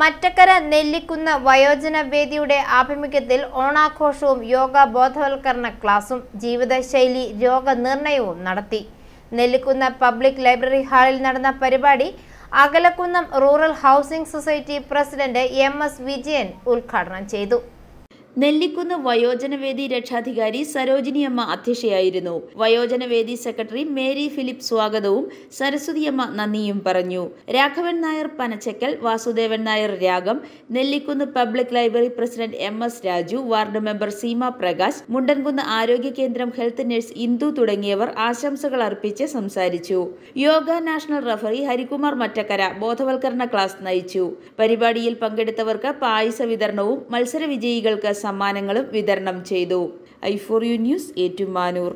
മറ്റക്കര നെല്ലിക്കുന്ന് വയോജന വേദിയുടെ ആഭിമുഖ്യത്തിൽ ഓണാഘോഷവും യോഗ ബോധവൽക്കരണ ക്ലാസും ജീവിതശൈലി രോഗനിർണയവും നടത്തി നെല്ലിക്കുന്ന് പബ്ലിക് ലൈബ്രറി ഹാളിൽ നടന്ന പരിപാടി Akalakunnam rural housing society president M S Vijayan ഉദ്ഘാടനം ചെയ്തു നെല്ലിക്കുന്ന് വയോജനവേദി രക്ഷാധികാരി സരോജിനിയമ്മ അധ്യക്ഷയായിരുന്നു വയോജനവേദി സെക്രട്ടറി മേരി ഫിലിപ്പ് സ്വാഗതവും സരസ്വതിയമ്മ നന്ദിയും പറഞ്ഞു Raghavan Nair പനച്ചക്കൽ Vasudevan Nair Ragam Nellikkunnu public library president M S Raju ward member Seema Prakash Mundankunnu ആരോഗ്യ കേന്ദ്രം ഹെൽത്ത് നഴ്സ് ഇന്ദു തുടങ്ങിയവർ ആശംസകൾ അർപ്പിച്ച് സംസാരിച്ചു യോഗ നാഷണൽ റഫറി ഹരികുമാർ മറ്റക്കര ബോധവൽക്കരണ ക്ലാസ് നയിച്ചു പരിപാടിയിൽ പങ്കെടുത്തവർക്ക് പായസ വിതരണവും മത്സര വിജയികൾക്ക് സമ്മാനങ്ങളും വിതരണം ചെയ്തു I for U news Ettumanoor